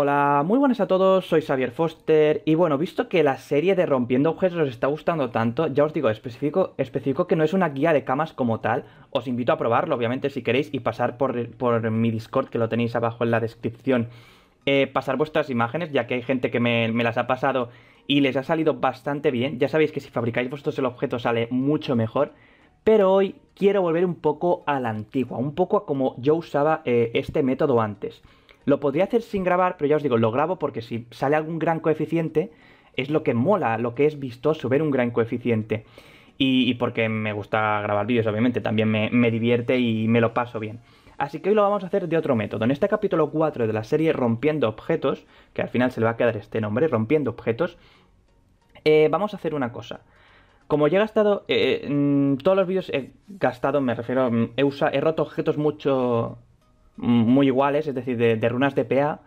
Hola, muy buenas a todos, soy Xavier Foster y bueno, visto que la serie de Rompiendo Objetos os está gustando tanto, ya os digo, específico especifico que no es una guía de camas como tal, os invito a probarlo obviamente si queréis y pasar por, mi Discord que lo tenéis abajo en la descripción, eh, pasar vuestras imágenes ya que hay gente que me, las ha pasado y les ha salido bastante bien, ya sabéis que si fabricáis vosotros el objeto sale mucho mejor, pero hoy quiero volver un poco a la antigua, un poco a como yo usaba eh, este método antes. Lo podría hacer sin grabar, pero ya os digo, lo grabo porque si sale algún gran coeficiente, es lo que mola, lo que es vistoso ver un gran coeficiente. Y, porque me gusta grabar vídeos, obviamente, también me, divierte y me lo paso bien. Así que hoy lo vamos a hacer de otro método. En este capítulo 4 de la serie Rompiendo Objetos, que al final se le va a quedar este nombre, Rompiendo Objetos, eh, vamos a hacer una cosa. Como ya he gastado, eh, eh, mm, todos los vídeos he gastado, me refiero, mm, he, he roto objetos mucho, muy iguales, es decir, de, runas de PA,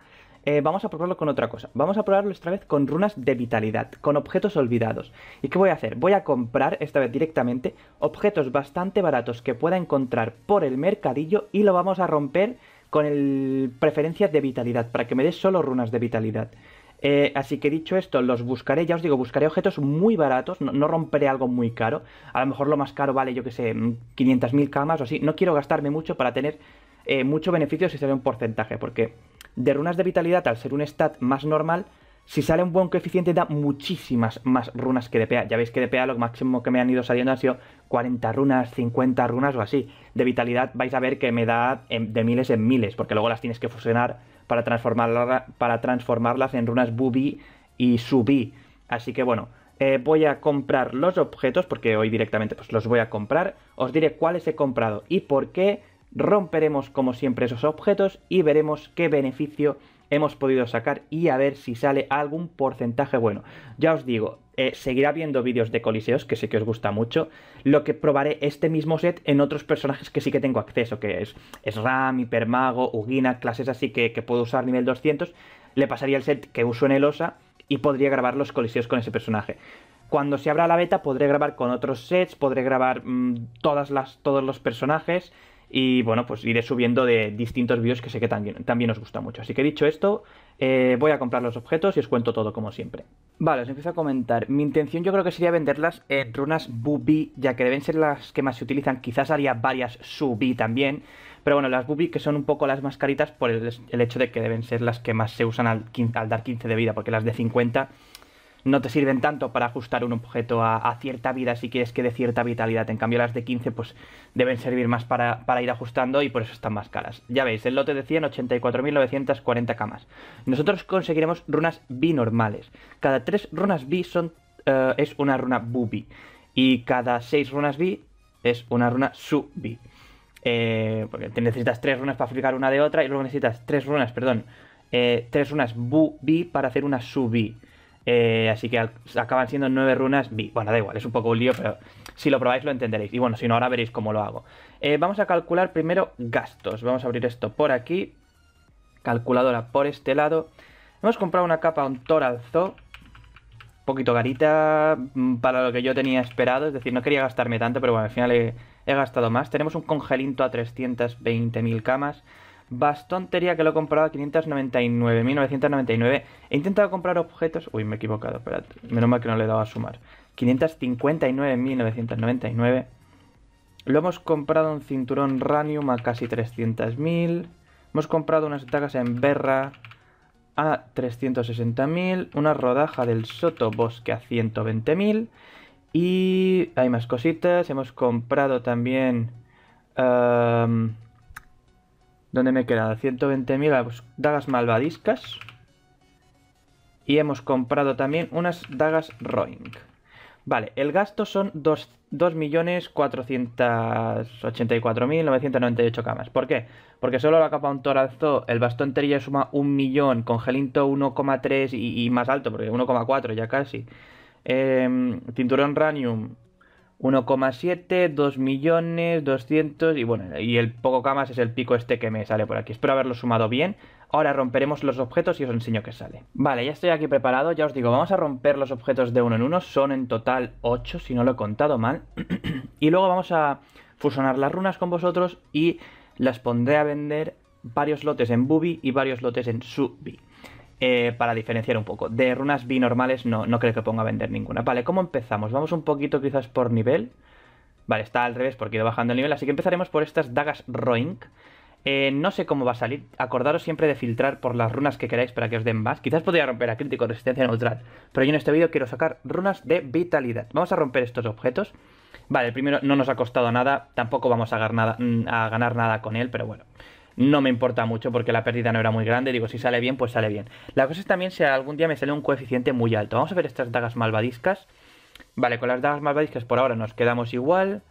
eh, vamos a probarlo con otra cosa. Vamos a probarlo esta vez con runas de vitalidad, con objetos olvidados. ¿Y qué voy a hacer? Voy a comprar, esta vez directamente, objetos bastante baratos que pueda encontrar por el mercadillo y lo vamos a romper con el preferencias de vitalidad, para que me dé solo runas de vitalidad. Eh, así que dicho esto, los buscaré, ya os digo, buscaré objetos muy baratos, no, romperé algo muy caro. A lo mejor lo más caro vale, yo que sé, 500.000 mm, camas o así. No quiero gastarme mucho para tener eh, mucho beneficio si sale un porcentaje, porque de runas de vitalidad, al ser un stat más normal, si sale un buen coeficiente da muchísimas más runas que de pea Ya veis que de pea lo máximo que me han ido saliendo han sido 40 runas, 50 runas o así. De vitalidad vais a ver que me da de miles en miles, porque luego las tienes que fusionar para, para transformarlas en runas Bubi y Subi. Así que bueno, eh, voy a comprar los objetos, porque hoy directamente pues, los voy a comprar. Os diré cuáles he comprado y por qué romperemos como siempre esos objetos y veremos qué beneficio hemos podido sacar y a ver si sale algún porcentaje bueno. Ya os digo, eh, seguirá viendo vídeos de coliseos, que sé que os gusta mucho, lo que probaré este mismo set en otros personajes que sí que tengo acceso, que es, es Ram, Hipermago, Ugina, clases así que, puedo usar nivel 200, le pasaría el set que uso en el OSA y podría grabar los coliseos con ese personaje. Cuando se abra la beta podré grabar con otros sets, podré grabar mm, todas las, todos los personajes, y bueno, pues iré subiendo de distintos vídeos que sé que también, también os gusta mucho. Así que dicho esto, eh, voy a comprar los objetos y os cuento todo como siempre. Vale, os empiezo a comentar. Mi intención yo creo que sería venderlas en runas Bubi, ya que deben ser las que más se utilizan. Quizás haría varias Subi también. Pero bueno, las Bubi que son un poco las más caritas por el, hecho de que deben ser las que más se usan al, al dar 15 de vida, porque las de 50 no te sirven tanto para ajustar un objeto a, cierta vida si quieres que de cierta vitalidad. En cambio, las de 15 pues deben servir más para, ir ajustando y por eso están más caras. Ya veis, el lote de 100, 84.940 camas. Nosotros conseguiremos runas normales Cada 3 runas B son, eh, es una runa bubi. Y cada 6 runas B es una runa subi. Eh, porque te necesitas 3 runas para fabricar una de otra y luego necesitas 3 runas, perdón, 3 eh, runas bubi para hacer una subi. Eh, así que acaban siendo nueve runas Bueno, da igual, es un poco un lío, pero si lo probáis lo entenderéis. Y bueno, si no, ahora veréis cómo lo hago. Eh, vamos a calcular primero gastos. Vamos a abrir esto por aquí. Calculadora por este lado. Hemos comprado una capa, un toralzo, Un poquito garita mm, para lo que yo tenía esperado. Es decir, no quería gastarme tanto, pero bueno, al final he, he gastado más. Tenemos un congelinto a 320.000 camas. Bastontería que lo he comprado a 599.999. He intentado comprar objetos. Uy, me he equivocado, pero Menos mal que no le he dado a sumar. 559.999. Lo hemos comprado un cinturón Ranium a casi 300.000. Hemos comprado unas tacas en Berra a 360.000. Una rodaja del Soto Bosque a 120.000. Y hay más cositas. Hemos comprado también... Em, ¿Dónde me quedado? 120.000 dagas malvadiscas. Y hemos comprado también unas dagas Roing. Vale, el gasto son 2.484.998 camas. ¿Por qué? Porque solo la capa un torazo, el bastón terilla suma 1 millón, con gelinto 1,3 y, y, más alto, porque 1,4 ya casi. Em, cinturón ranium 1,7, 2 millones, 200 y bueno, y el poco camas es el pico este que me sale por aquí. Espero haberlo sumado bien. Ahora romperemos los objetos y os enseño que sale. Vale, ya estoy aquí preparado, ya os digo, vamos a romper los objetos de uno en uno, son en total 8 si no lo he contado mal. y luego vamos a fusionar las runas con vosotros y las pondré a vender varios lotes en Bubi y varios lotes en Subi. Eh, para diferenciar un poco. De runas binormales no, no creo que ponga a vender ninguna. Vale, ¿cómo empezamos? Vamos un poquito quizás por nivel. Vale, está al revés porque he ido bajando el nivel, así que empezaremos por estas dagas Roink. Eh, no sé cómo va a salir. Acordaros siempre de filtrar por las runas que queráis para que os den más. Quizás podría romper a crítico, resistencia neutral. Pero yo en este vídeo quiero sacar runas de vitalidad. Vamos a romper estos objetos. Vale, el primero no nos ha costado nada. Tampoco vamos a, ganar nada, mm, a ganar nada con él, pero bueno no me importa mucho porque la pérdida no era muy grande. Digo, si sale bien, pues sale bien. La cosa es también si algún día me sale un coeficiente muy alto. Vamos a ver estas dagas malvadiscas. Vale, con las dagas malvadiscas por ahora nos quedamos igual.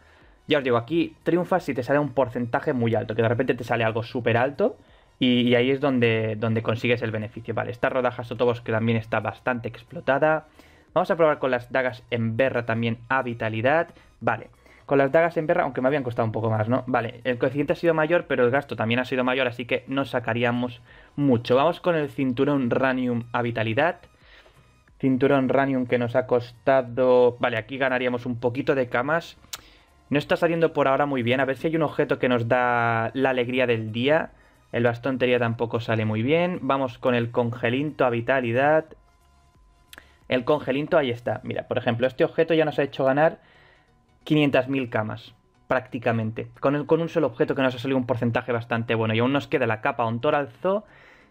Ya os digo, aquí triunfas si te sale un porcentaje muy alto, que de repente te sale algo súper alto. Y, ahí es donde, donde consigues el beneficio. Vale, esta rodaja sotobos que también está bastante explotada. Vamos a probar con las dagas en berra también a vitalidad. Vale con las dagas en perra, aunque me habían costado un poco más, ¿no? Vale, el coeficiente ha sido mayor, pero el gasto también ha sido mayor, así que no sacaríamos mucho. Vamos con el cinturón Ranium a vitalidad. Cinturón Ranium que nos ha costado... Vale, aquí ganaríamos un poquito de camas. No está saliendo por ahora muy bien. A ver si hay un objeto que nos da la alegría del día. El bastón tampoco sale muy bien. Vamos con el congelinto a vitalidad. El congelinto, ahí está. Mira, por ejemplo, este objeto ya nos ha hecho ganar 500.000 camas, prácticamente. Con, un solo objeto que nos ha salido un porcentaje bastante bueno. Y aún nos queda la capa Ontoralzo,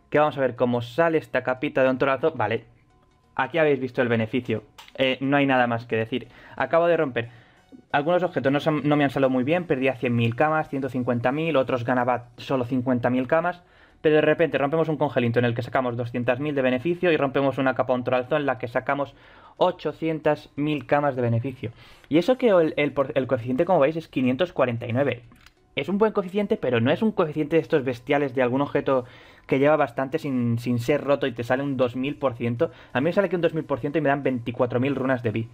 que vamos a ver cómo sale esta capita de Ontoralzo. Vale, aquí habéis visto el beneficio. Eh, no hay nada más que decir. Acabo de romper. Algunos objetos no, me han salido muy bien, perdía 100.000 camas, 150.000, otros ganaba solo 50.000 camas, pero de repente rompemos un congelinto en el que sacamos 200.000 de beneficio y rompemos una capa ontoralzo en la que sacamos 800.000 camas de beneficio. Y eso que el, coeficiente, como veis, es 549. Es un buen coeficiente, pero no es un coeficiente de estos bestiales de algún objeto que lleva bastante sin, sin ser roto y te sale un 2000%. A mí me sale aquí un 2000% y me dan 24.000 runas de B.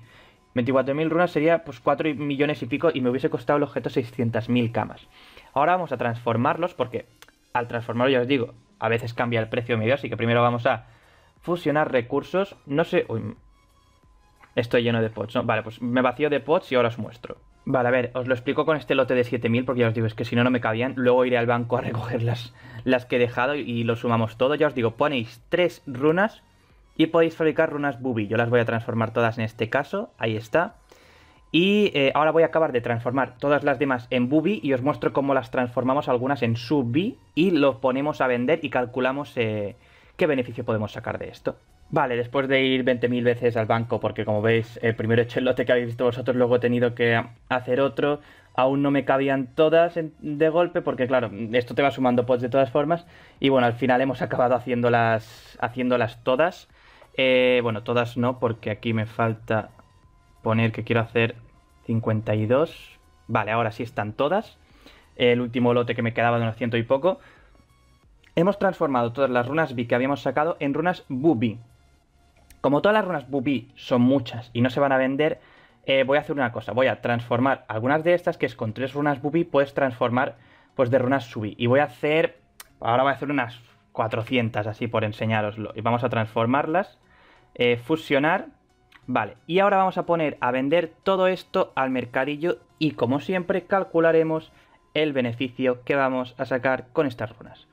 24.000 runas sería pues 4 millones y pico y me hubiese costado el objeto 600.000 camas. Ahora vamos a transformarlos porque al transformarlo ya os digo, a veces cambia el precio medio, así que primero vamos a fusionar recursos. No sé, Estoy lleno de pots, ¿no? Vale, pues me vacío de pots y ahora os muestro. Vale, a ver, os lo explico con este lote de 7000 porque ya os digo, es que si no, no me cabían. Luego iré al banco a recoger las, que he dejado y, lo sumamos todo. Ya os digo, ponéis tres runas y podéis fabricar runas bubi. Yo las voy a transformar todas en este caso, ahí está. Y eh, ahora voy a acabar de transformar todas las demás en Bubi y os muestro cómo las transformamos algunas en subbi. y lo ponemos a vender y calculamos eh, qué beneficio podemos sacar de esto. Vale, después de ir 20.000 veces al banco, porque como veis, el primero he hecho el lote que habéis visto vosotros, luego he tenido que hacer otro, aún no me cabían todas de golpe, porque claro, esto te va sumando pods de todas formas, y bueno, al final hemos acabado haciéndolas, haciéndolas todas. Eh, bueno, todas no, porque aquí me falta poner que quiero hacer 52. Vale, ahora sí están todas. El último lote que me quedaba de unos ciento y poco. Hemos transformado todas las runas B que habíamos sacado en runas Bubi, como todas las runas Bubi son muchas y no se van a vender, eh, voy a hacer una cosa. Voy a transformar algunas de estas, que es con tres runas Bubi, puedes transformar pues de runas Subi. Y voy a hacer, ahora voy a hacer unas 400 así por enseñaroslo. Y vamos a transformarlas, eh, fusionar. Vale, y ahora vamos a poner a vender todo esto al mercadillo y como siempre calcularemos el beneficio que vamos a sacar con estas runas.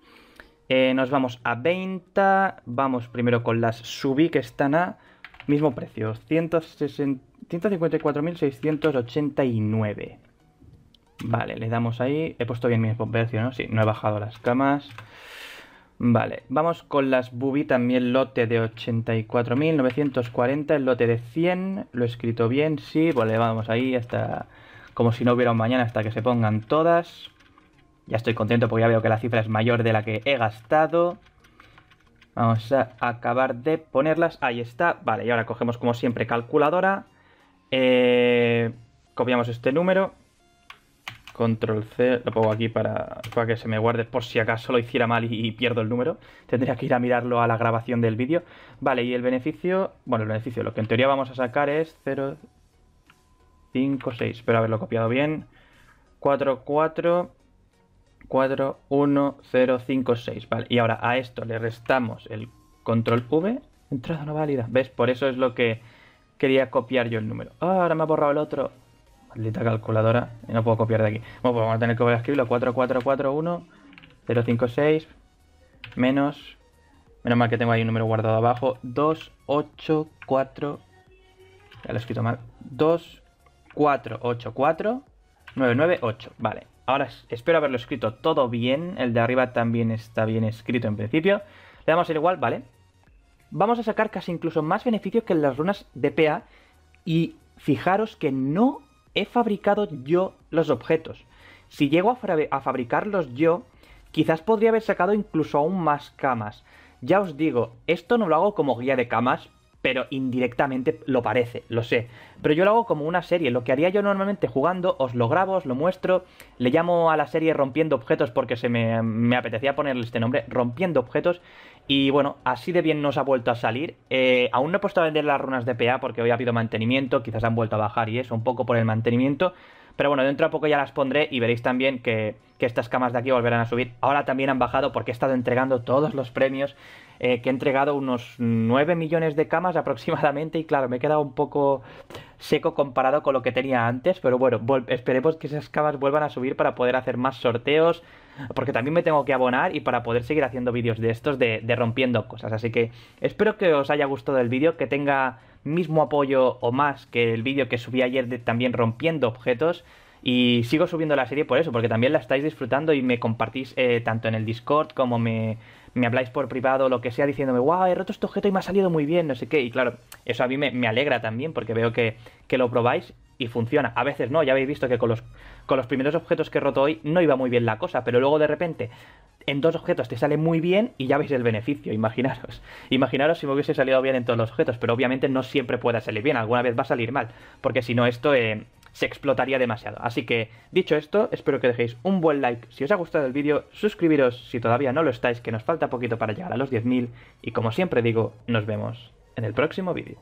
Eh, nos vamos a 20. Vamos primero con las subí que están a mismo precio. 154.689. Vale, le damos ahí. He puesto bien mi precio, ¿no? Sí, no he bajado las camas. Vale, vamos con las Bubi también, lote de 84.940, el lote de 100, lo he escrito bien, sí, pues vamos ahí hasta como si no hubiera un mañana hasta que se pongan todas. Ya estoy contento porque ya veo que la cifra es mayor de la que he gastado. Vamos a acabar de ponerlas. Ahí está. Vale, y ahora cogemos como siempre calculadora. Eh, copiamos este número. Control C, lo pongo aquí para, para, que se me guarde por si acaso lo hiciera mal y, pierdo el número. Tendría que ir a mirarlo a la grabación del vídeo. Vale, y el beneficio, bueno, el beneficio, lo que en teoría vamos a sacar es 0, 5, 6. Espero haberlo copiado bien. 4, 4, 4, 1, 0, 5, 6. Vale, y ahora a esto le restamos el control V, entrada no válida. ¿Ves? Por eso es lo que quería copiar yo el número. Ah, ahora me ha borrado el otro. Maldita calculadora, y no puedo copiar de aquí. Bueno, pues vamos a tener que volver a escribirlo. 4, 4, 4, 1, 0, 5, 6, menos... Menos mal que tengo ahí un número guardado abajo. 2, 8, 4... Ya lo he escrito mal. 2, 4, 8, 4, 9, 9, 8. Vale. Ahora espero haberlo escrito todo bien. El de arriba también está bien escrito en principio. Le damos el igual, vale. Vamos a sacar casi incluso más beneficios que en las runas de PA. Y fijaros que no he fabricado yo los objetos. Si llego a fabricarlos yo, quizás podría haber sacado incluso aún más camas. Ya os digo, esto no lo hago como guía de camas, pero indirectamente lo parece, lo sé. Pero yo lo hago como una serie, lo que haría yo normalmente jugando, os lo grabo, os lo muestro, le llamo a la serie Rompiendo Objetos porque se me, apetecía ponerle este nombre, Rompiendo Objetos, y bueno, así de bien nos ha vuelto a salir. Eh, aún no he puesto a vender las runas de PA porque hoy ha habido mantenimiento, quizás han vuelto a bajar y eso, un poco por el mantenimiento, pero bueno, dentro de poco ya las pondré y veréis también que, que estas camas de aquí volverán a subir. Ahora también han bajado porque he estado entregando todos los premios, eh, que he entregado unos 9 millones de camas aproximadamente y claro, me he quedado un poco seco comparado con lo que tenía antes, pero bueno, esperemos que esas cavas vuelvan a subir para poder hacer más sorteos, porque también me tengo que abonar y para poder seguir haciendo vídeos de estos de, rompiendo cosas. Así que espero que os haya gustado el vídeo, que tenga mismo apoyo o más que el vídeo que subí ayer de también rompiendo objetos. Y sigo subiendo la serie por eso, porque también la estáis disfrutando y me compartís eh, tanto en el Discord como me, me habláis por privado, lo que sea, diciéndome, wow, he roto este objeto y me ha salido muy bien, no sé qué. Y claro, eso a mí me, alegra también porque veo que, que, lo probáis y funciona. A veces no, ya habéis visto que con los, con los primeros objetos que he roto hoy no iba muy bien la cosa, pero luego de repente en dos objetos te sale muy bien y ya veis el beneficio, imaginaros. Imaginaros si me hubiese salido bien en todos los objetos, pero obviamente no siempre pueda salir bien, alguna vez va a salir mal, porque si no esto... Eh, se explotaría demasiado. Así que, dicho esto, espero que dejéis un buen like si os ha gustado el vídeo, suscribiros si todavía no lo estáis, que nos falta poquito para llegar a los 10.000, y como siempre digo, nos vemos en el próximo vídeo.